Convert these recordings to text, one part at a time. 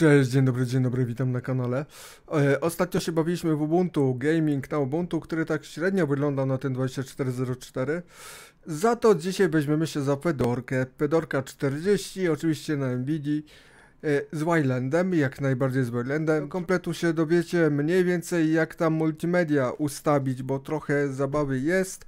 Cześć, dzień dobry, dzień dobry, witam na kanale. E, ostatnio się bawiliśmy w Ubuntu, gaming na Ubuntu, który tak średnio wygląda na ten 2404. Za to dzisiaj weźmiemy się za Pedorkę, Pedorka 40, oczywiście na NVIDII, e, z Wildlandem, jak najbardziej z Wildlandem. Kompletu się dowiecie mniej więcej jak tam multimedia ustawić, bo trochę zabawy jest.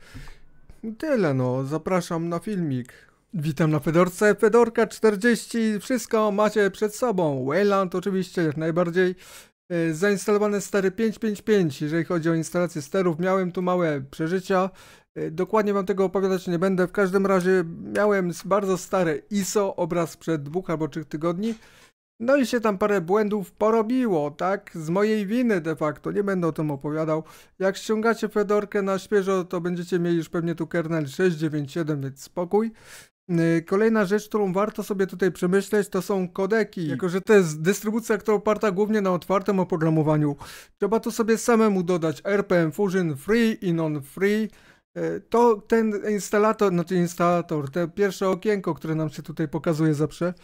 Tyle no, zapraszam na filmik. Witam na Fedorce, Fedorka 40, wszystko macie przed sobą, Wayland oczywiście, jak najbardziej e, zainstalowane stery 555, jeżeli chodzi o instalację sterów, miałem tu małe przeżycia, e, dokładnie wam tego opowiadać nie będę, w każdym razie miałem bardzo stare ISO, obraz przed dwóch albo trzech tygodni, no i się tam parę błędów porobiło, tak? Z mojej winy de facto, nie będę o tym opowiadał. Jak ściągacie Fedorkę na świeżo, to będziecie mieli już pewnie tu kernel 697, więc spokój. Y, kolejna rzecz, którą warto sobie tutaj przemyśleć, to są kodeki. Jako, że to jest dystrybucja, która oparta głównie na otwartym oprogramowaniu, trzeba tu sobie samemu dodać RPM Fusion Free i Non-Free. Y, to ten instalator, znaczy instalator, te pierwsze okienko, które nam się tutaj pokazuje zawsze,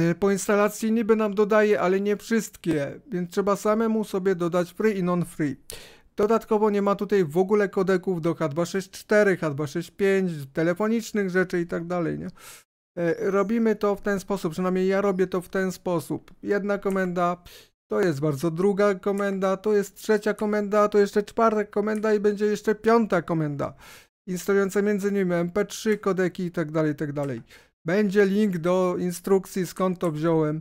y, po instalacji niby nam dodaje, ale nie wszystkie, więc trzeba samemu sobie dodać free i non-free. Dodatkowo nie ma tutaj w ogóle kodeków do H264, H265, telefonicznych rzeczy i tak dalej, nie? E, robimy to w ten sposób, przynajmniej ja robię to w ten sposób. Jedna komenda, to jest bardzo druga komenda, to jest trzecia komenda, to jeszcze czwarta komenda i będzie jeszcze piąta komenda. Instalująca między nimi MP3, kodeki i tak dalej, tak dalej. Będzie link do instrukcji skąd to wziąłem.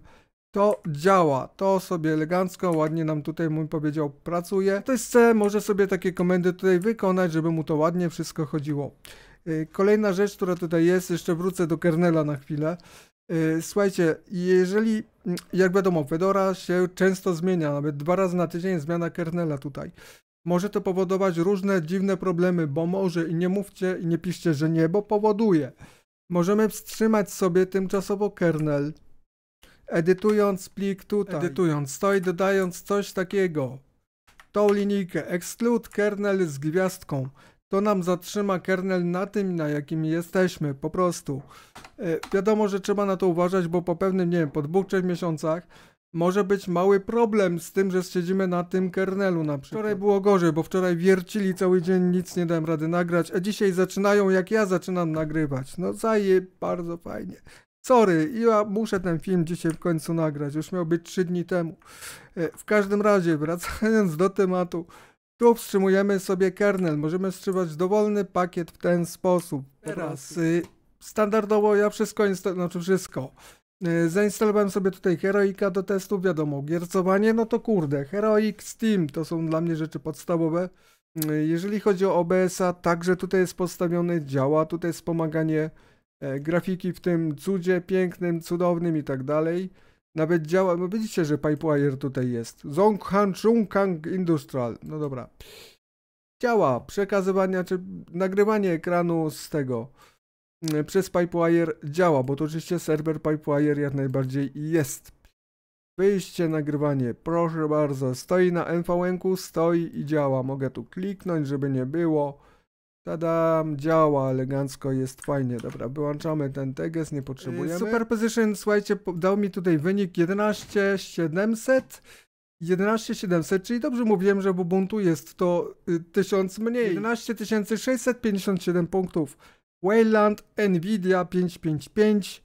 To działa, to sobie elegancko, ładnie nam tutaj mój powiedział pracuje. Ktoś chce, może sobie takie komendy tutaj wykonać, żeby mu to ładnie wszystko chodziło. Y, kolejna rzecz, która tutaj jest, jeszcze wrócę do kernela na chwilę. Y, słuchajcie, jeżeli, mm, jak wiadomo, Fedora się często zmienia, nawet dwa razy na tydzień zmiana kernela tutaj. Może to powodować różne dziwne problemy, bo może i nie mówcie i nie piszcie, że nie, bo powoduje. Możemy wstrzymać sobie tymczasowo kernel, edytując plik tutaj, edytując to i dodając coś takiego, tą linijkę, exclude kernel z gwiazdką, to nam zatrzyma kernel na tym, na jakim jesteśmy, po prostu. E, wiadomo, że trzeba na to uważać, bo po pewnym, nie wiem, po dwóch, trzech miesiącach może być mały problem z tym, że siedzimy na tym kernelu na przykład. Wczoraj było gorzej, bo wczoraj wiercili cały dzień, nic nie dałem rady nagrać, a dzisiaj zaczynają jak ja zaczynam nagrywać. No zaje, bardzo fajnie. Sorry, ja muszę ten film dzisiaj w końcu nagrać, już miał być 3 dni temu. E, w każdym razie, wracając do tematu, tu wstrzymujemy sobie kernel, możemy wstrzymać dowolny pakiet w ten sposób. Teraz y, standardowo ja wszystko, znaczy wszystko, y, Zainstalowałem sobie tutaj Heroika do testu, wiadomo, giercowanie, no to kurde, Heroic, Steam to są dla mnie rzeczy podstawowe. Y, jeżeli chodzi o OBS-a, także tutaj jest postawione, działa, tutaj jest wspomaganie E, grafiki w tym cudzie pięknym, cudownym i tak dalej. Nawet działa, bo no widzicie, że Pipewire tutaj jest. Zhonghan Chungkang Industrial, no dobra. Działa przekazywanie, czy nagrywanie ekranu z tego mm, przez Pipewire działa, bo to oczywiście serwer Pipewire jak najbardziej jest. Wyjście, nagrywanie, proszę bardzo, stoi na nvencu, stoi i działa. Mogę tu kliknąć, żeby nie było Tadam, działa elegancko, jest fajnie. Dobra, wyłączamy ten teges, nie potrzebujemy. Y, superposition, słuchajcie, dał mi tutaj wynik 11700. 11700, czyli dobrze mówiłem, że w Ubuntu jest to 1000 y, mniej. 11657 punktów. Wayland, Nvidia 555.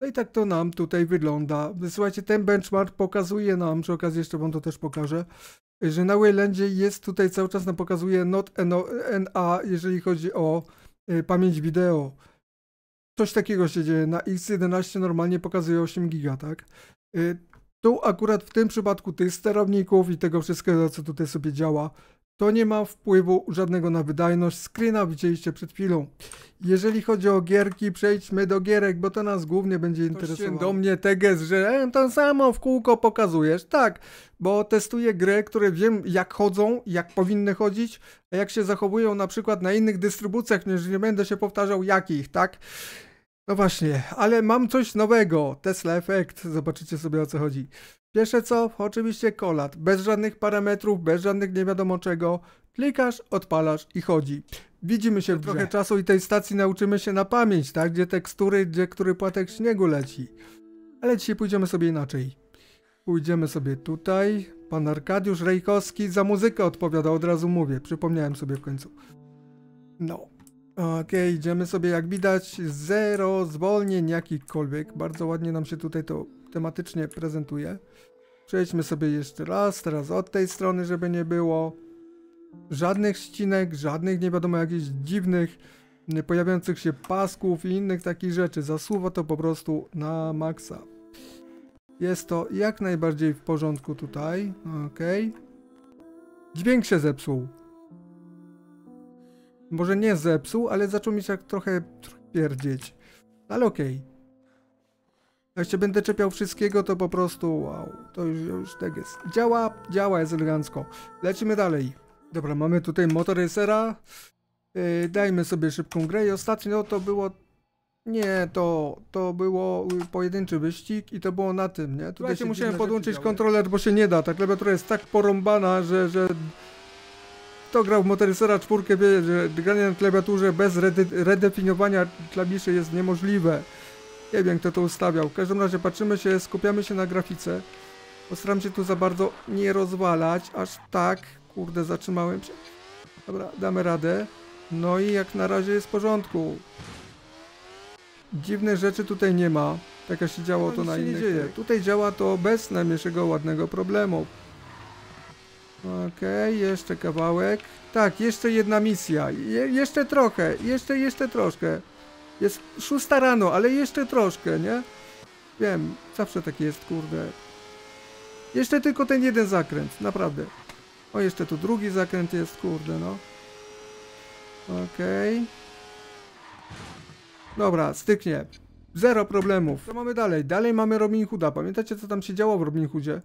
No i tak to nam tutaj wygląda. Słuchajcie, ten benchmark pokazuje nam, przy okazji jeszcze wam to też pokażę, że na Waylandzie jest tutaj cały czas nam pokazuje not NA, jeżeli chodzi o e, pamięć wideo. Coś takiego się dzieje. Na X11 normalnie pokazuje 8 giga, tak? E, tu akurat w tym przypadku tych sterowników i tego wszystkiego, co tutaj sobie działa, to nie ma wpływu żadnego na wydajność. Screena widzieliście przed chwilą. Jeżeli chodzi o gierki, przejdźmy do gierek, bo to nas głównie będzie interesowało. do mnie teges, że e, to samo w kółko pokazujesz. Tak, bo testuję gry, które wiem jak chodzą, jak powinny chodzić, a jak się zachowują na przykład na innych dystrybucjach, niż nie będę się powtarzał jakich, tak? No właśnie, ale mam coś nowego. Tesla Effect, zobaczycie sobie o co chodzi. Pierwsze co, oczywiście kolat, bez żadnych parametrów, bez żadnych nie wiadomo czego. Klikasz, odpalasz i chodzi. Widzimy się w trochę czasu i tej stacji nauczymy się na pamięć, tak? Gdzie tekstury, gdzie który płatek śniegu leci. Ale dzisiaj pójdziemy sobie inaczej. Pójdziemy sobie tutaj. Pan Arkadiusz Rejkowski za muzykę odpowiada, od razu mówię. Przypomniałem sobie w końcu. No, Okej, okay, idziemy sobie jak widać zero zwolnień jakichkolwiek. Bardzo ładnie nam się tutaj to tematycznie prezentuje. Przejdźmy sobie jeszcze raz, teraz od tej strony, żeby nie było żadnych ścinek, żadnych nie wiadomo jakichś dziwnych pojawiających się pasków i innych takich rzeczy. Zasuwa to po prostu na maksa. Jest to jak najbardziej w porządku tutaj. Okej. Okay. Dźwięk się zepsuł może nie zepsuł, ale zaczął mi się tak trochę pierdzieć. Ale okej. Okay. Jak się będę czepiał wszystkiego, to po prostu wow, to już, już tak jest. Działa, działa, jest elegancko. Lecimy dalej. Dobra, mamy tutaj motorysera. Yy, dajmy sobie szybką grę i ostatnio to było... Nie, to, to było pojedynczy wyścig i to było na tym, nie? Tutaj się musiałem podłączyć kontroler, bo się nie da. Ta klawiatura jest tak porąbana, że, że kto grał w motoryzera czwórkę, wie, że granie na klawiaturze bez redefiniowania klawiszy jest niemożliwe. Nie wiem, kto to ustawiał. W każdym razie patrzymy się, skupiamy się na grafice. Postaram się tu za bardzo nie rozwalać, aż tak. Kurde, zatrzymałem się. Dobra, damy radę. No i jak na razie jest w porządku. Dziwne rzeczy tutaj nie ma. Tak jak się działo no, to na innych. Tutaj działa to bez najmniejszego ładnego problemu. Okej, okay, jeszcze kawałek. Tak, jeszcze jedna misja. Je, jeszcze trochę, jeszcze, jeszcze troszkę. Jest szósta rano, ale jeszcze troszkę, nie? Wiem, zawsze tak jest, kurde. Jeszcze tylko ten jeden zakręt, naprawdę. O, jeszcze tu drugi zakręt jest, kurde, no. Okej. Okay. Dobra, styknie. Zero problemów. Co mamy dalej? Dalej mamy Robin Hooda. Pamiętacie, co tam się działo w Robin Hoodzie?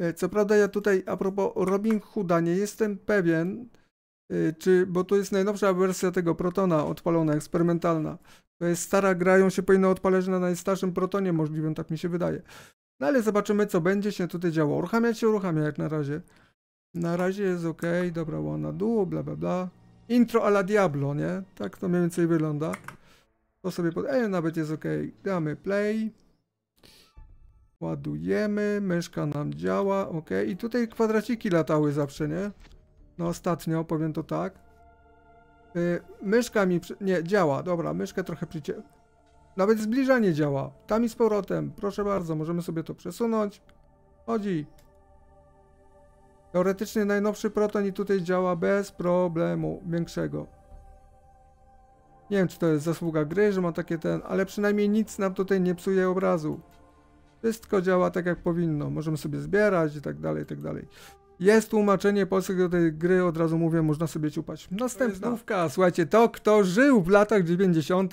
E, co prawda ja tutaj a propos Robin Hooda nie jestem pewien, e, czy, bo to jest najnowsza wersja tego Protona odpalona, eksperymentalna. To jest stara gra, ją się powinno odpalać na najstarszym Protonie możliwym, tak mi się wydaje. No ale zobaczymy, co będzie się tutaj działo. Uruchamiać się uruchamia jak na razie. Na razie jest ok, dobra, łona dół, bla bla bla. Intro a la Diablo, nie? Tak to mniej więcej wygląda. To sobie pod... E, nawet jest ok. Damy play. Ładujemy, myszka nam działa, ok. I tutaj kwadraciki latały zawsze, nie? No ostatnio, powiem to tak. Yy, myszka mi... Przy... Nie, działa, dobra, myszkę trochę przycie... Nawet zbliżanie działa. Tam i z powrotem. Proszę bardzo, możemy sobie to przesunąć. Chodzi. Teoretycznie najnowszy proton i tutaj działa bez problemu większego. Nie wiem, czy to jest zasługa gry, że ma takie ten, ale przynajmniej nic nam tutaj nie psuje obrazu. Wszystko działa tak jak powinno. Możemy sobie zbierać i tak dalej, i tak dalej. Jest tłumaczenie polskie do tej gry, od razu mówię, można sobie ciupać. Następnówka, słuchajcie, to kto żył w latach 90.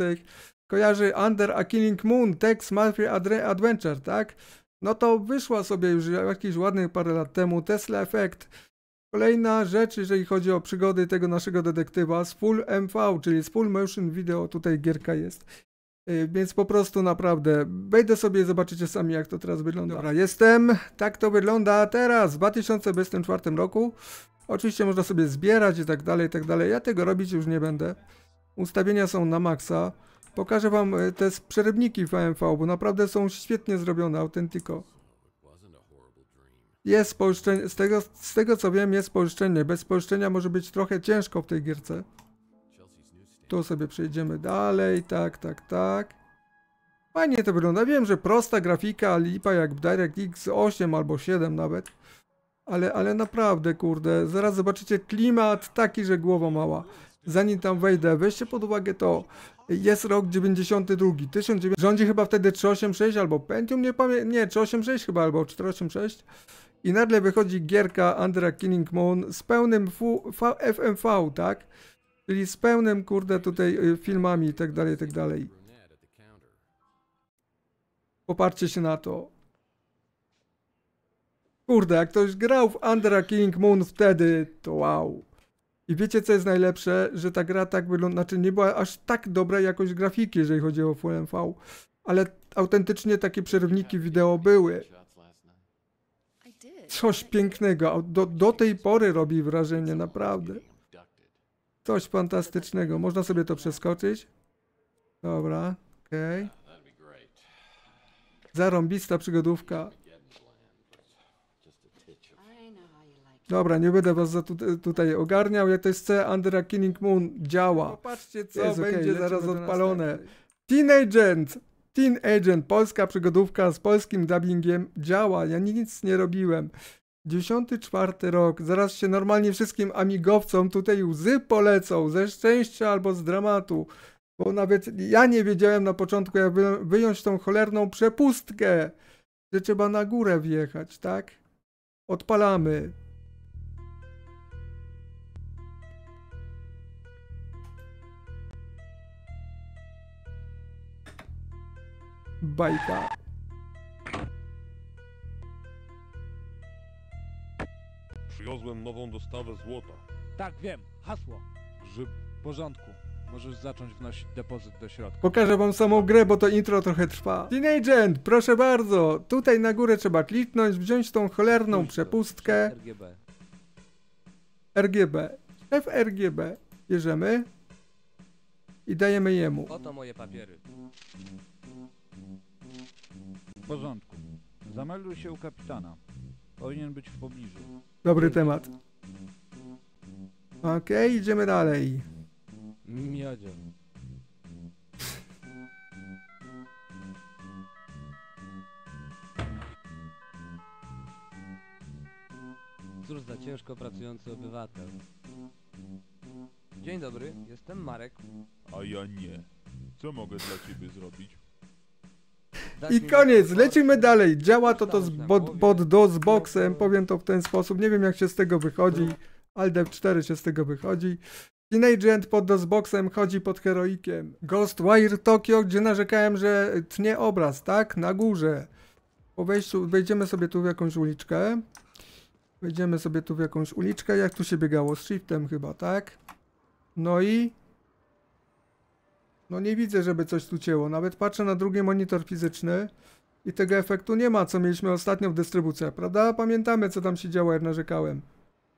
kojarzy Under a Killing Moon, Tex Murphy Adventure, tak? No to wyszła sobie już jakieś ładne parę lat temu Tesla Effect. Kolejna rzecz, jeżeli chodzi o przygody tego naszego detektywa z Full MV, czyli z Full Motion Video, tutaj gierka jest. Y, więc po prostu naprawdę wejdę sobie i zobaczycie sami jak to teraz wygląda. Dobra, jestem. Tak to wygląda teraz, w 2024 roku. Oczywiście można sobie zbierać i tak dalej, i tak dalej. Ja tego robić już nie będę. Ustawienia są na maksa. Pokażę wam y, te przerybniki VMV, bo naprawdę są świetnie zrobione, autentyko. Jest polszczenie, z tego, z tego co wiem jest polszczenie. Bez polszczenia może być trochę ciężko w tej gierce. Tu sobie przejdziemy dalej, tak, tak, tak. Fajnie to wygląda. Wiem, że prosta grafika, lipa jak DirectX 8 albo 7 nawet. Ale, ale naprawdę, kurde, zaraz zobaczycie klimat taki, że głowa mała. Zanim tam wejdę, weźcie pod uwagę to, jest rok 92, 19... rządzi chyba wtedy 386 albo Pentium, nie pamiętam, nie, 386 chyba albo 486 i nagle wychodzi gierka Andra Killing Moon z pełnym FMV, tak? Czyli z pełnym, kurde, tutaj y, filmami i tak dalej, i tak dalej. Poparcie się na to. Kurde, jak ktoś grał w Andra King Moon wtedy, to wow. I wiecie co jest najlepsze? Że ta gra tak wygląda, znaczy nie była aż tak dobra jakość grafiki, jeżeli chodzi o MV, ale autentycznie takie przerwniki wideo były. Coś pięknego, do, do tej pory robi wrażenie, naprawdę. Coś fantastycznego. Można sobie to przeskoczyć? Dobra, okej. Okay. Zarąbista przygodówka. Dobra, nie będę was tu, tutaj ogarniał. Jak to jest C, Andra Killing Moon działa. Popatrzcie, co jest, będzie zaraz odpalone. Teen Agent! Teen Agent, polska przygodówka z polskim dubbingiem działa. Ja nic nie robiłem. 94 rok, zaraz się normalnie wszystkim amigowcom tutaj łzy polecą, ze szczęścia albo z dramatu. Bo nawet ja nie wiedziałem na początku, jak wyjąć tą cholerną przepustkę, że trzeba na górę wjechać, tak? Odpalamy. Bajka. Przywiozłem nową dostawę złota. Tak, wiem. Hasło. Grzyb. W porządku. Możesz zacząć wnosić depozyt do środka. Pokażę wam samą grę, bo to intro trochę trwa. Teen Agent, proszę bardzo. Tutaj na górę trzeba kliknąć, wziąć tą cholerną Pójdź przepustkę. przez RGB. RGB. FRGB. Bierzemy. I dajemy jemu. Oto moje papiery. W porządku. Zamelduj się u kapitana. Powinien być w pobliżu. Dobry temat. Okej, okay, idziemy dalej. Miodzie. Cóż za ciężko pracujący obywatel. Dzień dobry, jestem Marek. A ja nie. Co mogę dla ciebie zrobić? I koniec, lecimy dalej. Działa to to z bod, bod do z boksem, powiem to w ten sposób. Nie wiem jak się z tego wychodzi. Aldeb 4 się z tego wychodzi. Teenagent pod dosboxem chodzi pod heroikiem. Ghostwire Tokyo, gdzie narzekałem, że tnie obraz, tak? Na górze. Po wejściu, wejdziemy sobie tu w jakąś uliczkę. Wejdziemy sobie tu w jakąś uliczkę, jak tu się biegało, z shiftem chyba, tak? No i no nie widzę, żeby coś tu cięło. Nawet patrzę na drugi monitor fizyczny i tego efektu nie ma, co mieliśmy ostatnio w dystrybucji, prawda? Pamiętamy, co tam się działo, jak narzekałem.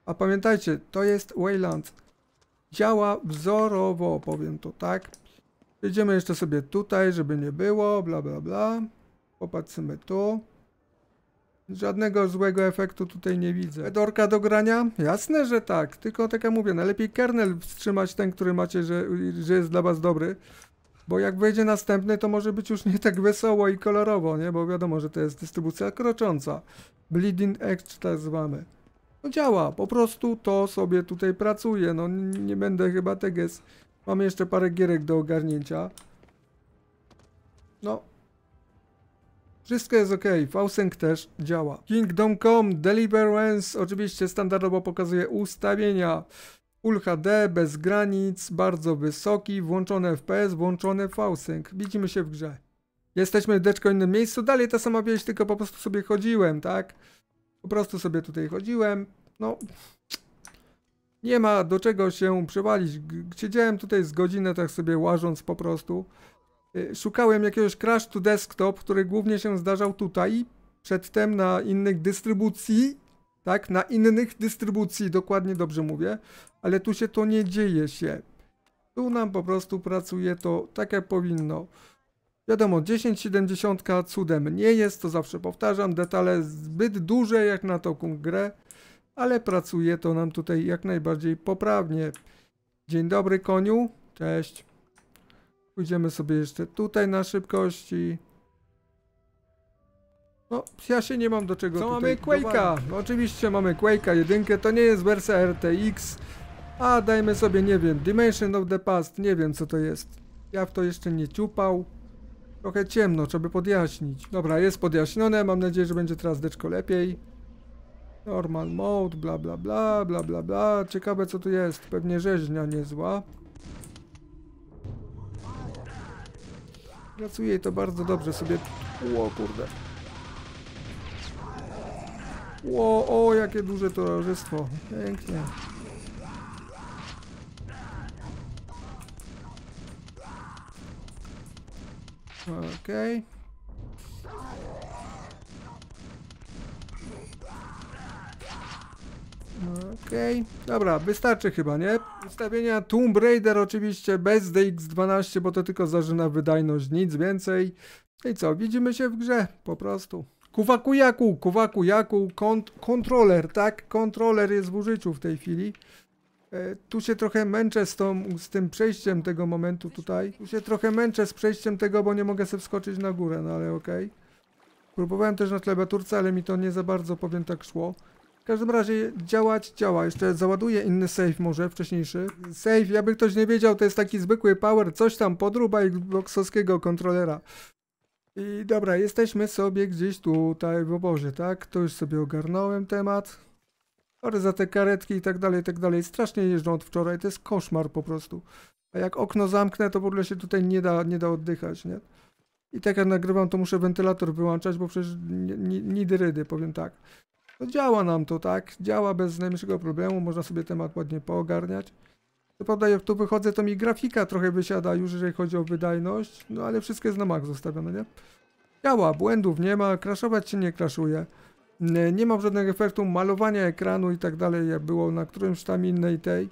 A pamiętajcie, to jest Wayland. Działa wzorowo, powiem to tak. Idziemy jeszcze sobie tutaj, żeby nie było, bla bla bla. Popatrzymy tu. Żadnego złego efektu tutaj nie widzę. Fedorka do grania? Jasne, że tak. Tylko tak jak mówię, najlepiej kernel wstrzymać ten, który macie, że, że jest dla was dobry. Bo jak wejdzie następny, to może być już nie tak wesoło i kolorowo, nie? Bo wiadomo, że to jest dystrybucja krocząca. Bleeding Edge tak zwany. No działa, po prostu to sobie tutaj pracuje. No nie będę chyba tego. Mam jeszcze parę gierek do ogarnięcia. No, wszystko jest ok, Fauceng też działa. Kingdom.com Deliverance oczywiście standardowo pokazuje ustawienia. Full HD, bez granic, bardzo wysoki, włączone FPS, włączone Fauceng. Widzimy się w grze. Jesteśmy w deczko innym miejscu, dalej ta sama wieś, tylko po prostu sobie chodziłem, tak? Po prostu sobie tutaj chodziłem, no... Nie ma do czego się przywalić. Siedziałem tutaj z godzinę tak sobie łażąc po prostu. Y, szukałem jakiegoś crash to desktop, który głównie się zdarzał tutaj, przedtem na innych dystrybucji, tak, na innych dystrybucji, dokładnie dobrze mówię, ale tu się to nie dzieje się. Tu nam po prostu pracuje to tak jak powinno. Wiadomo, 1070 cudem nie jest, to zawsze powtarzam, detale zbyt duże jak na taką grę, ale pracuje to nam tutaj jak najbardziej poprawnie. Dzień dobry koniu, cześć. Pójdziemy sobie jeszcze tutaj na szybkości. No, ja się nie mam do czego Co tutaj mamy Quake'a? No, oczywiście mamy Quake'a jedynkę, to nie jest wersja RTX. A dajmy sobie, nie wiem, Dimension of the Past, nie wiem co to jest. Ja w to jeszcze nie ciupał. Trochę ciemno, trzeba by podjaśnić. Dobra, jest podjaśnione, mam nadzieję, że będzie teraz deczko lepiej. Normal mode, bla bla bla, bla bla bla. Ciekawe co tu jest, pewnie rzeźnia niezła. Pracuje i to bardzo dobrze sobie... Ło, kurde. Ło, o, jakie duże towarzystwo. Pięknie. Okej. Okay. Okej, okay. dobra, wystarczy chyba, nie? Ustawienia Tomb Raider oczywiście bez DX12, bo to tylko zażyna wydajność, nic więcej. I co, widzimy się w grze, po prostu. Kuwaku jaku, kuwaku jaku, kont kontroler, tak? Kontroler jest w użyciu w tej chwili. E, tu się trochę męczę z, tą, z tym przejściem tego momentu tutaj. Tu się trochę męczę z przejściem tego, bo nie mogę sobie wskoczyć na górę, no ale okej. Okay. Próbowałem też na klawiaturce, ale mi to nie za bardzo, powiem tak, szło każdym razie działać, działa. Jeszcze załaduję inny save może, wcześniejszy. Save, jakby ktoś nie wiedział, to jest taki zwykły power, coś tam, podruba Xboxowskiego kontrolera. I dobra, jesteśmy sobie gdzieś tutaj w obozie, tak? To już sobie ogarnąłem temat. Sorry za te karetki i tak dalej, i tak dalej. Strasznie jeżdżą od wczoraj, to jest koszmar po prostu. A jak okno zamknę, to w ogóle się tutaj nie da, nie da oddychać, nie? I tak jak nagrywam, to muszę wentylator wyłączać, bo przecież nidy rydy, powiem tak. No działa nam to, tak? Działa bez najmniejszego problemu, można sobie temat ładnie poogarniać. Co prawda jak tu wychodzę, to mi grafika trochę wysiada już, jeżeli chodzi o wydajność, no ale wszystko jest na mak zostawione, nie? Działa, błędów nie ma, kraszować się nie kraszuje. Nie mam żadnego efektu malowania ekranu i tak dalej, jak było na którymś tam innej tej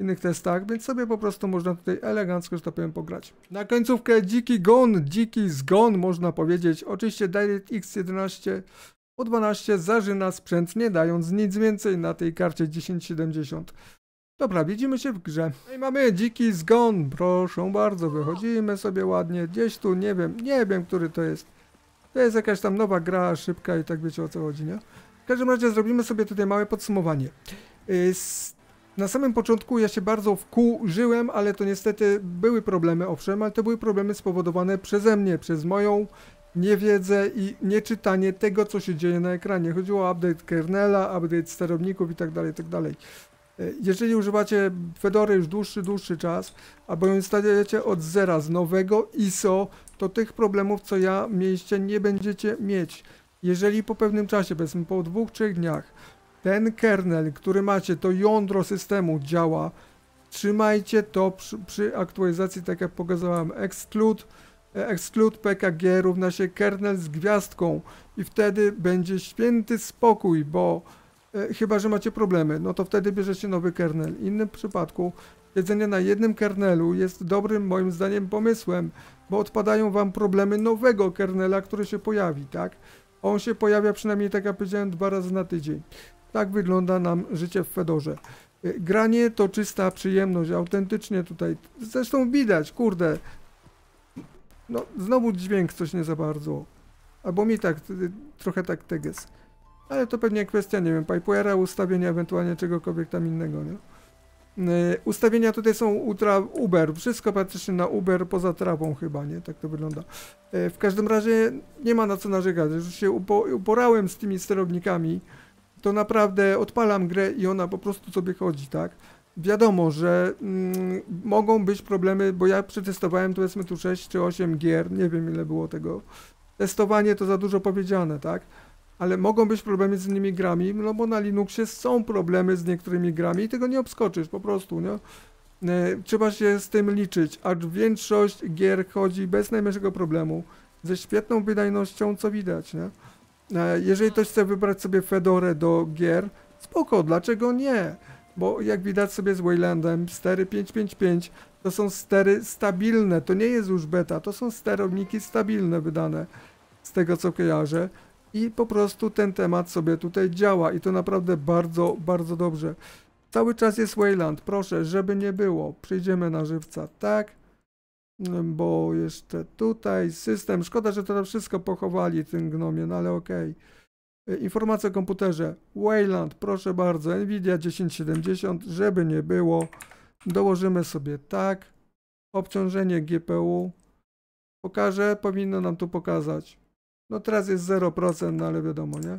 innych testach, więc sobie po prostu można tutaj elegancko, że tak powiem, pograć. Na końcówkę dziki gon, dziki zgon można powiedzieć. Oczywiście DirectX 11 o 12 zażyna sprzęt, nie dając nic więcej na tej karcie 1070. Dobra, widzimy się w grze. No i mamy dziki zgon, proszę bardzo, wychodzimy sobie ładnie, gdzieś tu, nie wiem, nie wiem, który to jest. To jest jakaś tam nowa gra, szybka i tak wiecie o co chodzi, nie? W każdym razie zrobimy sobie tutaj małe podsumowanie. Y, na samym początku ja się bardzo wkurzyłem, ale to niestety były problemy, owszem, ale to były problemy spowodowane przeze mnie, przez moją niewiedzę i nieczytanie tego, co się dzieje na ekranie. Chodziło o update kernela, update sterowników itd., tak itd. Tak e, jeżeli używacie Fedory już dłuższy, dłuższy czas, albo ją instalujecie od zera z nowego ISO, to tych problemów, co ja mieliście, nie będziecie mieć. Jeżeli po pewnym czasie, powiedzmy po dwóch, trzech dniach, ten kernel, który macie, to jądro systemu działa, trzymajcie to przy, przy aktualizacji, tak jak pokazałem, exclude, exclude pkg równa się kernel z gwiazdką i wtedy będzie święty spokój, bo e, chyba, że macie problemy, no to wtedy bierzecie nowy kernel. W innym przypadku jedzenie na jednym kernelu jest dobrym moim zdaniem pomysłem, bo odpadają wam problemy nowego kernela, który się pojawi, tak? On się pojawia przynajmniej, tak jak powiedziałem, dwa razy na tydzień. Tak wygląda nam życie w Fedorze. E, granie to czysta przyjemność, autentycznie tutaj. Zresztą widać, kurde, no, znowu dźwięk coś nie za bardzo. Albo mi tak, y, trochę tak teges. Ale to pewnie kwestia, nie wiem, pipewera, ustawienia ewentualnie czegokolwiek tam innego, nie? Yy, ustawienia tutaj są ultra Uber, wszystko praktycznie na Uber poza trawą chyba, nie? Tak to wygląda. Yy, w każdym razie nie ma na co narzekać, już się upo uporałem z tymi sterownikami, to naprawdę odpalam grę i ona po prostu sobie chodzi, tak? wiadomo, że mm, mogą być problemy, bo ja przetestowałem tu powiedzmy tu 6 czy 8 gier, nie wiem ile było tego. Testowanie to za dużo powiedziane, tak? Ale mogą być problemy z innymi grami, no bo na Linuxie są problemy z niektórymi grami i tego nie obskoczysz po prostu, nie? E, trzeba się z tym liczyć, aż większość gier chodzi bez najmniejszego problemu, ze świetną wydajnością, co widać, nie? E, jeżeli ktoś chce wybrać sobie Fedorę do gier, spoko, dlaczego nie? bo jak widać sobie z Waylandem 555 to są stery stabilne, to nie jest już beta, to są sterowniki stabilne wydane z tego co kojarzę i po prostu ten temat sobie tutaj działa i to naprawdę bardzo, bardzo dobrze. Cały czas jest Wayland, proszę, żeby nie było, przyjdziemy na żywca, tak? Mm, bo jeszcze tutaj system, szkoda, że to wszystko pochowali ten tym gnomie, no ale okej. Okay. Y, informacja o komputerze Wayland, proszę bardzo, Nvidia 1070, żeby nie było. Dołożymy sobie tak. Obciążenie GPU. Pokażę, powinno nam tu pokazać. No teraz jest 0%, no ale wiadomo, nie?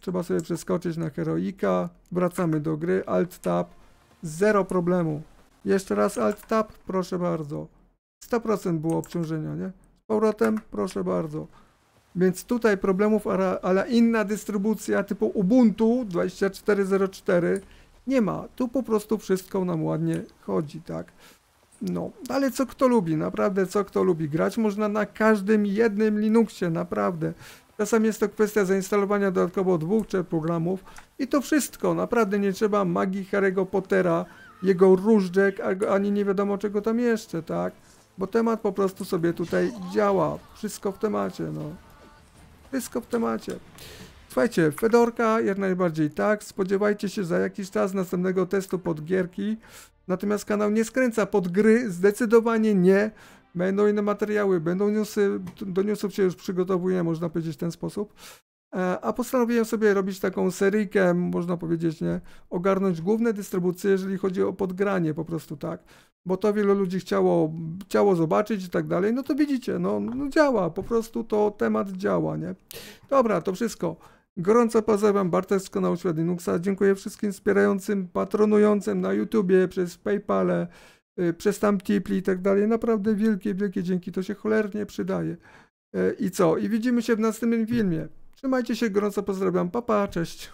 Trzeba sobie przeskoczyć na Heroika. Wracamy do gry, Alt-Tab. Zero problemu. Jeszcze raz Alt-Tab, proszę bardzo. 100% było obciążenia, nie? Z powrotem, proszę bardzo. Więc tutaj problemów ale inna dystrybucja typu Ubuntu 2404 nie ma. Tu po prostu wszystko nam ładnie chodzi, tak? No, ale co kto lubi, naprawdę co kto lubi. Grać można na każdym jednym Linuxie, naprawdę. Czasami jest to kwestia zainstalowania dodatkowo dwóch czy programów i to wszystko. Naprawdę nie trzeba magii Harry'ego Pottera, jego różdżek, ani nie wiadomo czego tam jeszcze, tak? Bo temat po prostu sobie tutaj działa. Wszystko w temacie, no. Wszystko w temacie. Słuchajcie, Fedorka jak najbardziej tak. Spodziewajcie się za jakiś czas następnego testu pod gierki. Natomiast kanał nie skręca pod gry, zdecydowanie nie. Będą inne materiały, będą newsy, do newsów się już przygotowuję, można powiedzieć w ten sposób. E, a postanowiłem sobie robić taką seryjkę, można powiedzieć, nie? Ogarnąć główne dystrybucje, jeżeli chodzi o podgranie, po prostu tak. Bo to wielu ludzi chciało, chciało zobaczyć i tak dalej. No to widzicie, no, no działa, po prostu to temat działa, nie? Dobra, to wszystko. Gorąco pozdrawiam Barteczko na Świat Linuxa. Dziękuję wszystkim wspierającym, patronującym na YouTubie, przez PayPale, yy, przez tam Tipli i tak dalej. Naprawdę wielkie, wielkie dzięki. To się cholernie przydaje. Yy, I co? I widzimy się w następnym filmie. Trzymajcie się, gorąco pozdrawiam, papa, pa, cześć.